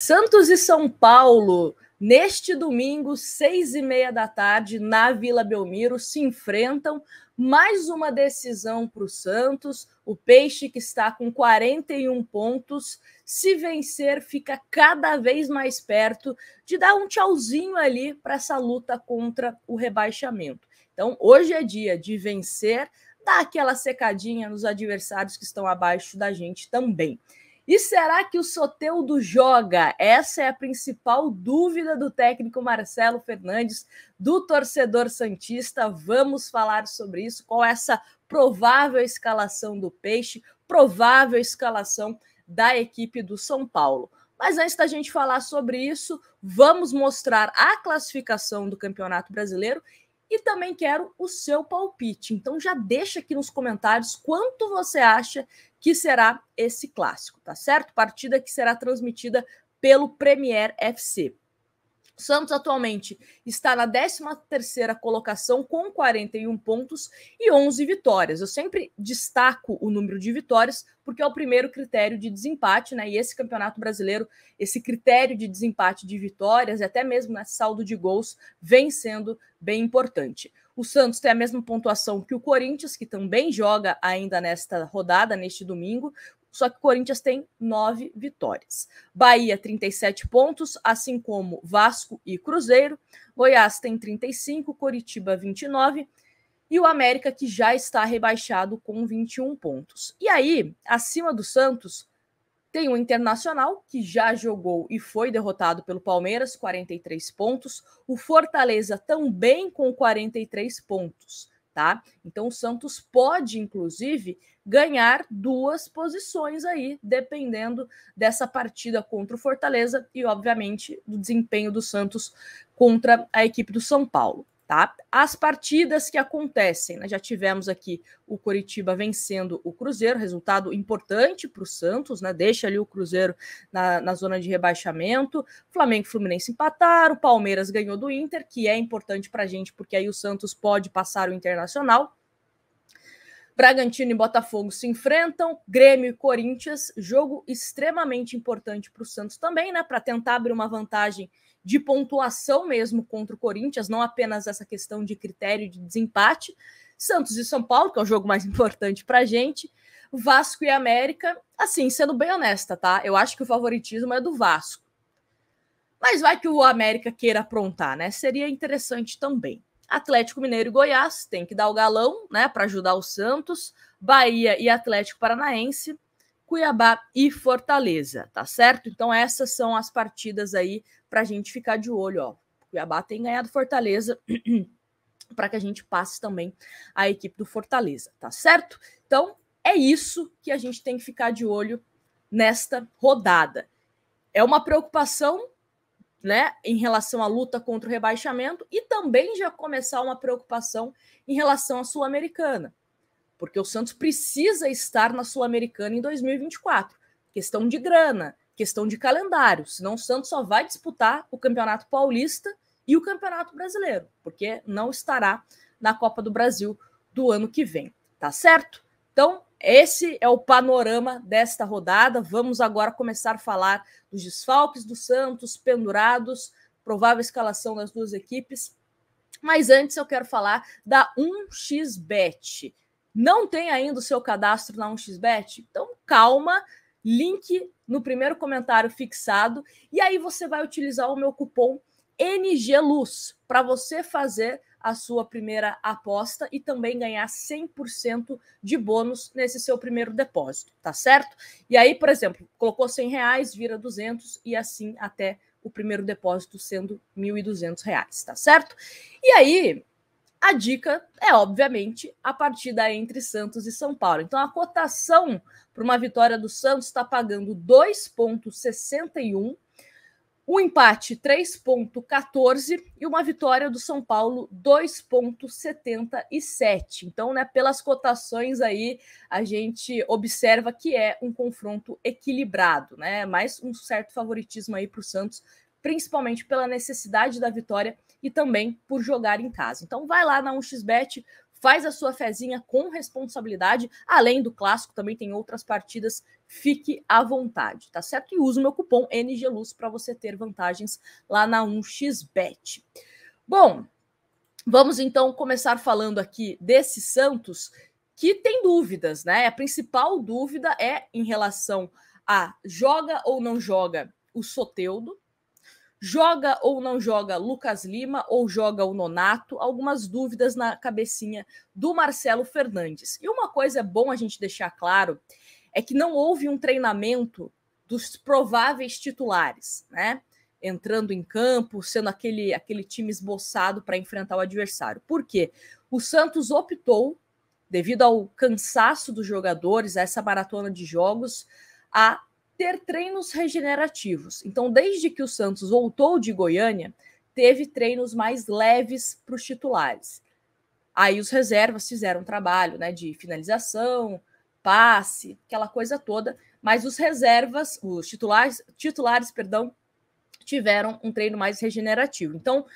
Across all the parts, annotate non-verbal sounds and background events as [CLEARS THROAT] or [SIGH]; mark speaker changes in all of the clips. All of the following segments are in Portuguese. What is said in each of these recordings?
Speaker 1: Santos e São Paulo, neste domingo, seis e meia da tarde, na Vila Belmiro, se enfrentam. Mais uma decisão para o Santos. O Peixe, que está com 41 pontos, se vencer, fica cada vez mais perto de dar um tchauzinho ali para essa luta contra o rebaixamento. Então, hoje é dia de vencer, dar aquela secadinha nos adversários que estão abaixo da gente também. E será que o Soteudo joga? Essa é a principal dúvida do técnico Marcelo Fernandes, do torcedor Santista. Vamos falar sobre isso, qual é essa provável escalação do Peixe, provável escalação da equipe do São Paulo. Mas antes da gente falar sobre isso, vamos mostrar a classificação do Campeonato Brasileiro e também quero o seu palpite. Então já deixa aqui nos comentários quanto você acha que será esse clássico, tá certo? Partida que será transmitida pelo Premier FC. Santos atualmente está na 13ª colocação com 41 pontos e 11 vitórias. Eu sempre destaco o número de vitórias porque é o primeiro critério de desempate, né? E esse Campeonato Brasileiro, esse critério de desempate de vitórias e até mesmo né, saldo de gols vem sendo bem importante. O Santos tem a mesma pontuação que o Corinthians, que também joga ainda nesta rodada, neste domingo só que o Corinthians tem nove vitórias. Bahia, 37 pontos, assim como Vasco e Cruzeiro. Goiás tem 35, Coritiba, 29. E o América, que já está rebaixado com 21 pontos. E aí, acima do Santos, tem o Internacional, que já jogou e foi derrotado pelo Palmeiras, 43 pontos. O Fortaleza também com 43 pontos tá? Então o Santos pode, inclusive, ganhar duas posições aí, dependendo dessa partida contra o Fortaleza e, obviamente, do desempenho do Santos contra a equipe do São Paulo. Tá? As partidas que acontecem, né? já tivemos aqui o Coritiba vencendo o Cruzeiro, resultado importante para o Santos, né? deixa ali o Cruzeiro na, na zona de rebaixamento. Flamengo e Fluminense empataram, o Palmeiras ganhou do Inter, que é importante para a gente, porque aí o Santos pode passar o Internacional. Bragantino e Botafogo se enfrentam, Grêmio e Corinthians, jogo extremamente importante para o Santos também, né? Para tentar abrir uma vantagem de pontuação mesmo contra o Corinthians, não apenas essa questão de critério de desempate. Santos e São Paulo, que é o jogo mais [LAUGHS] importante para a gente, Vasco e América. Assim, sendo bem honesta, tá? Eu acho que o favoritismo é do Vasco. Mas vai que o América queira aprontar, né? Seria interessante também. Atlético Mineiro e Goiás tem que dar o galão, né, para ajudar o Santos. Bahia e Atlético Paranaense Cuiabá e Fortaleza, tá certo? Então essas são as partidas aí para a gente ficar de olho, ó. Cuiabá tem ganhado Fortaleza [CLEARS THROAT] para que a gente passe também a equipe do Fortaleza, tá certo? Então é isso que a gente tem que ficar de olho nesta rodada. É uma preocupação, né, em relação à luta contra o rebaixamento e também já começar uma preocupação em relação à Sul-Americana porque o Santos precisa estar na Sul-Americana em 2024. Questão de grana, questão de calendário, senão o Santos só vai disputar o Campeonato Paulista e o Campeonato Brasileiro, porque não estará na Copa do Brasil do ano que vem, tá certo? Então, esse é o panorama desta rodada. Vamos agora começar a falar dos desfalques do Santos, pendurados, provável escalação das duas equipes. Mas antes eu quero falar da 1xBet. Não tem ainda o seu cadastro na 1xBet? Então, calma, link no primeiro comentário fixado. E aí você vai utilizar o meu cupom NGLUZ para você fazer a sua primeira aposta e também ganhar 100% de bônus nesse seu primeiro depósito, tá certo? E aí, por exemplo, colocou 100 reais, vira 200 e assim até o primeiro depósito sendo 1.200 reais, tá certo? E aí, a dica é, obviamente, a partida entre Santos e São Paulo. Então, a cotação para uma vitória do Santos está pagando 2,61, um empate 3,14 e uma vitória do São Paulo 2,77. Então, né, pelas cotações aí, a gente observa que é um confronto equilibrado, né? Mas um certo favoritismo aí para o Santos, principalmente pela necessidade da vitória e também por jogar em casa. Então vai lá na 1xBet, faz a sua fezinha com responsabilidade. Além do clássico, também tem outras partidas. Fique à vontade, tá certo? E usa o meu cupom NGLUZ para você ter vantagens lá na 1xBet. Bom, vamos então começar falando aqui desse Santos que tem dúvidas, né? A principal dúvida é em relação a joga ou não joga o Soteudo, Joga ou não joga Lucas Lima ou joga o Nonato? Algumas dúvidas na cabecinha do Marcelo Fernandes. E uma coisa é bom a gente deixar claro é que não houve um treinamento dos prováveis titulares, né? Entrando em campo, sendo aquele, aquele time esboçado para enfrentar o adversário. Por quê? O Santos optou, devido ao cansaço dos jogadores, a essa maratona de jogos, a ter treinos regenerativos. Então, desde que o Santos voltou de Goiânia, teve treinos mais leves para os titulares. Aí os reservas fizeram um trabalho né, de finalização, passe, aquela coisa toda, mas os reservas, os titulares, titulares, perdão, tiveram um treino mais regenerativo. Então,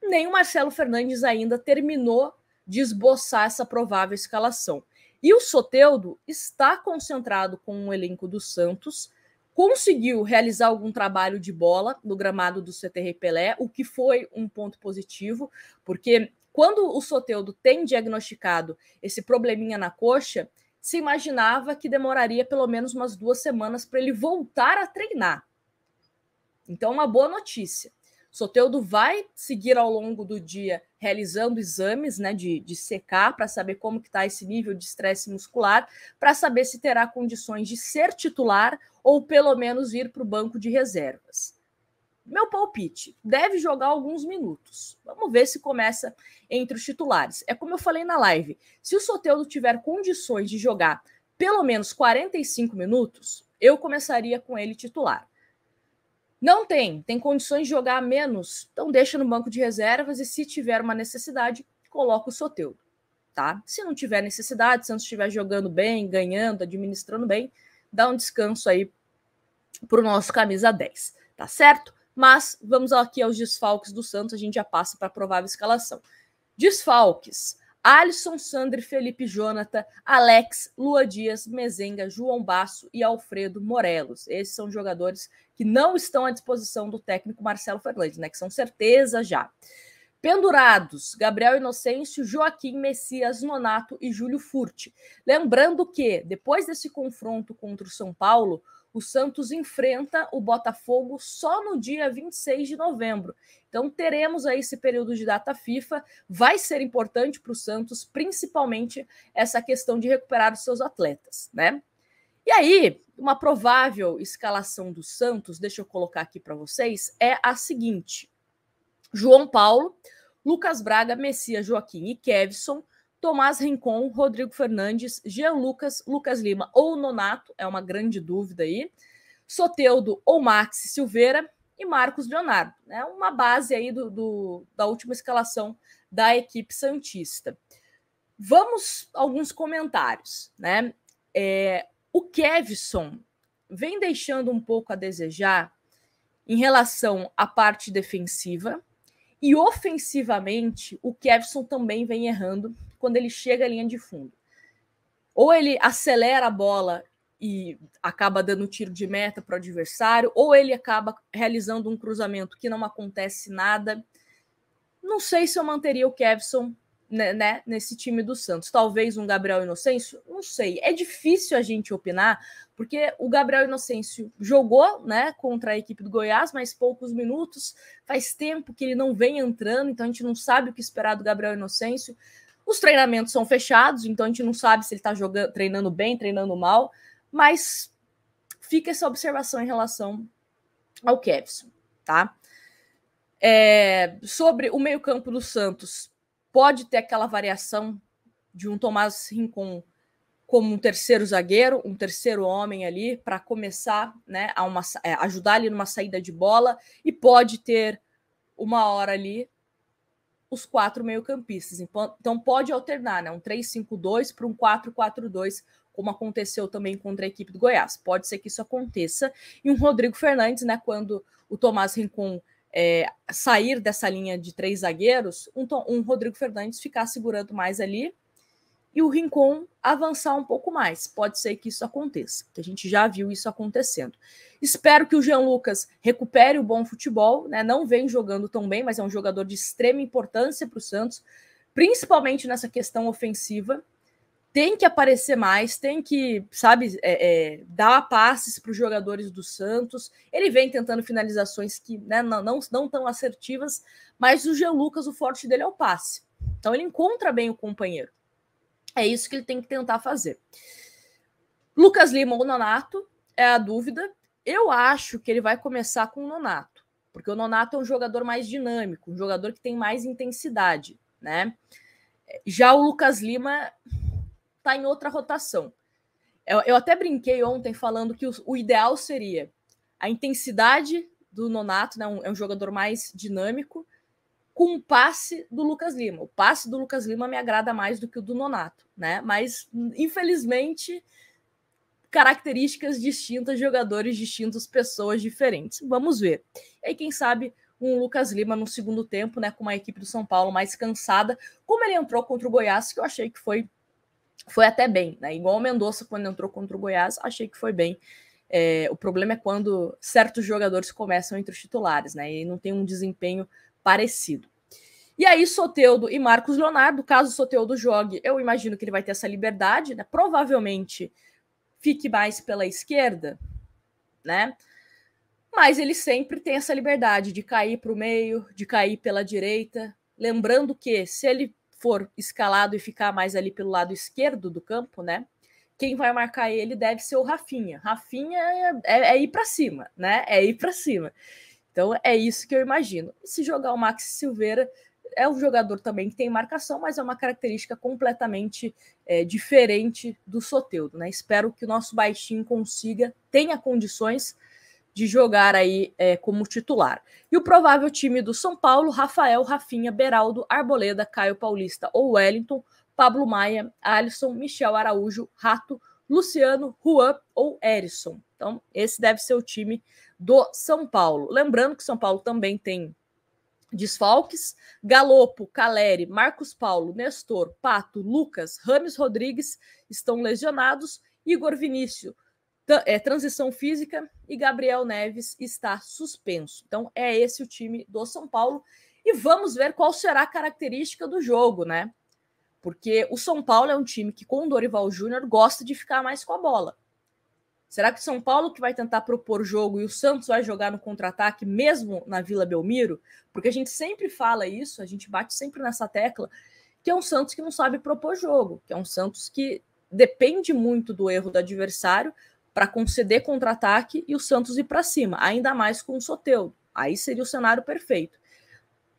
Speaker 1: nem o Marcelo Fernandes ainda terminou de esboçar essa provável escalação. E o Soteudo está concentrado com o elenco do Santos, conseguiu realizar algum trabalho de bola no gramado do CTR Pelé, o que foi um ponto positivo, porque quando o Soteudo tem diagnosticado esse probleminha na coxa, se imaginava que demoraria pelo menos umas duas semanas para ele voltar a treinar. Então, uma boa notícia. Soteudo vai seguir ao longo do dia realizando exames né, de, de secar para saber como está esse nível de estresse muscular, para saber se terá condições de ser titular ou pelo menos ir para o banco de reservas. Meu palpite, deve jogar alguns minutos. Vamos ver se começa entre os titulares. É como eu falei na live, se o Soteudo tiver condições de jogar pelo menos 45 minutos, eu começaria com ele titular. Não tem, tem condições de jogar menos, então deixa no banco de reservas e se tiver uma necessidade, coloca o Soteudo, tá? Se não tiver necessidade, se não estiver jogando bem, ganhando, administrando bem, dá um descanso aí para o nosso camisa 10, tá certo? Mas vamos aqui aos desfalques do Santos, a gente já passa para a provável escalação. Desfalques. Alisson, Sandre, Felipe Jonathan, Alex, Lua Dias, Mezenga, João Basso e Alfredo Morelos. Esses são jogadores que não estão à disposição do técnico Marcelo Fernandes, né? Que são certeza já. Pendurados, Gabriel Inocêncio, Joaquim Messias Nonato e Júlio Furti. Lembrando que, depois desse confronto contra o São Paulo, o Santos enfrenta o Botafogo só no dia 26 de novembro. Então teremos aí esse período de data FIFA, vai ser importante para o Santos, principalmente essa questão de recuperar os seus atletas, né? E aí, uma provável escalação do Santos, deixa eu colocar aqui para vocês, é a seguinte: João Paulo, Lucas Braga, Messias, Joaquim e Kevson, Tomás Rincon, Rodrigo Fernandes, Jean Lucas, Lucas Lima ou Nonato, é uma grande dúvida aí, Soteudo ou Max Silveira e Marcos Leonardo. É né? uma base aí do, do, da última escalação da equipe Santista. Vamos alguns comentários, né? É, o Kevson vem deixando um pouco a desejar em relação à parte defensiva, e ofensivamente, o Kevson também vem errando quando ele chega à linha de fundo. Ou ele acelera a bola e acaba dando tiro de meta para o adversário, ou ele acaba realizando um cruzamento que não acontece nada. Não sei se eu manteria o Kevson né, né, nesse time do Santos. Talvez um Gabriel Inocêncio, não sei. É difícil a gente opinar, porque o Gabriel Inocêncio jogou né, contra a equipe do Goiás, mas poucos minutos. Faz tempo que ele não vem entrando, então a gente não sabe o que esperar do Gabriel Inocêncio. Os treinamentos são fechados, então a gente não sabe se ele está jogando, treinando bem, treinando mal, mas fica essa observação em relação ao Kevson, tá? É, sobre o meio-campo do Santos, pode ter aquela variação de um Tomás Rincon como um terceiro zagueiro, um terceiro homem ali para começar, né, a uma, é, ajudar ele numa saída de bola e pode ter uma hora ali os quatro meio-campistas. Então pode alternar, né? Um 3-5-2 para um 4-4-2, como aconteceu também contra a equipe do Goiás. Pode ser que isso aconteça. E um Rodrigo Fernandes, né? Quando o Tomás Rincon é, sair dessa linha de três zagueiros, um, um Rodrigo Fernandes ficar segurando mais ali e o Rincon avançar um pouco mais. Pode ser que isso aconteça, que a gente já viu isso acontecendo. Espero que o Jean Lucas recupere o bom futebol, né? Não vem jogando tão bem, mas é um jogador de extrema importância para o Santos, principalmente nessa questão ofensiva. Tem que aparecer mais, tem que, sabe, é, é, dar passes para os jogadores do Santos. Ele vem tentando finalizações que né, não, não, não tão assertivas, mas o Jean Lucas, o forte dele é o passe. Então ele encontra bem o companheiro. É isso que ele tem que tentar fazer. Lucas Lima ou Nonato é a dúvida. Eu acho que ele vai começar com o Nonato, porque o Nonato é um jogador mais dinâmico, um jogador que tem mais intensidade, né? Já o Lucas Lima tá em outra rotação. Eu, eu até brinquei ontem falando que o, o, ideal seria a intensidade do Nonato, né? Um, é um jogador mais dinâmico, com o passe do Lucas Lima. O passe do Lucas Lima me agrada mais do que o do Nonato, né? Mas, infelizmente, características distintas, jogadores distintos, pessoas diferentes. Vamos ver. E aí, quem sabe, um Lucas Lima no segundo tempo, né? Com uma equipe do São Paulo mais cansada, como ele entrou contra o Goiás, que eu achei que foi, foi até bem, né? Igual o Mendonça quando entrou contra o Goiás, achei que foi bem. É, o problema é quando certos jogadores começam entre os titulares, né? E não tem um desempenho parecido. E aí, Soteudo e Marcos Leonardo, caso Soteudo jogue, eu imagino que ele vai ter essa liberdade, né? Provavelmente fique mais pela esquerda, né? Mas ele sempre tem essa liberdade de cair para o meio, de cair pela direita. Lembrando que se ele for escalado e ficar mais ali pelo lado esquerdo do campo, né? Quem vai marcar ele deve ser o Rafinha. Rafinha é, é, é ir para cima, né? É ir para cima. Então é isso que eu imagino. se jogar o Max Silveira, é um jogador também que tem marcação, mas é uma característica completamente é, diferente do Soteudo. Né? Espero que o nosso baixinho consiga, tenha condições de jogar aí é, como titular. E o provável time do São Paulo, Rafael, Rafinha, Beraldo, Arboleda, Caio Paulista ou Wellington, Pablo Maia, Alisson, Michel Araújo, Rato, Luciano, Juan ou Erisson. Então, esse deve ser o time do São Paulo. Lembrando que São Paulo também tem desfalques. Galopo, Caleri, Marcos Paulo, Nestor, Pato, Lucas, Rames Rodrigues estão lesionados. Igor Vinícius, é, transição física e Gabriel Neves está suspenso. Então é esse o time do São Paulo. E vamos ver qual será a característica do jogo, né? Porque o São Paulo é um time que, com o Dorival Júnior, gosta de ficar mais com a bola. Será que São Paulo que vai tentar propor jogo e o Santos vai jogar no contra-ataque mesmo na Vila Belmiro? Porque a gente sempre fala isso, a gente bate sempre nessa tecla, que é um Santos que não sabe propor jogo, que é um Santos que depende muito do erro do adversário para conceder contra-ataque e o Santos ir para cima, ainda mais com o Soteudo. Aí seria o cenário perfeito.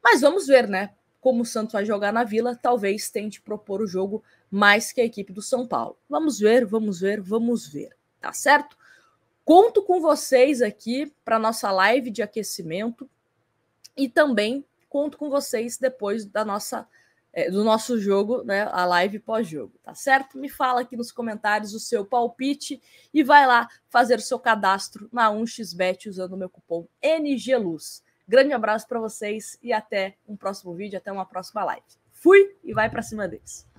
Speaker 1: Mas vamos ver, né? Como o Santos vai jogar na Vila, talvez tente propor o jogo mais que a equipe do São Paulo. Vamos ver, vamos ver, vamos ver tá certo? Conto com vocês aqui para nossa live de aquecimento e também conto com vocês depois da nossa é, do nosso jogo, né, a live pós-jogo, tá certo? Me fala aqui nos comentários o seu palpite e vai lá fazer o seu cadastro na 1xbet usando o meu cupom NGLUZ. Grande abraço para vocês e até um próximo vídeo, até uma próxima live. Fui e vai para cima deles.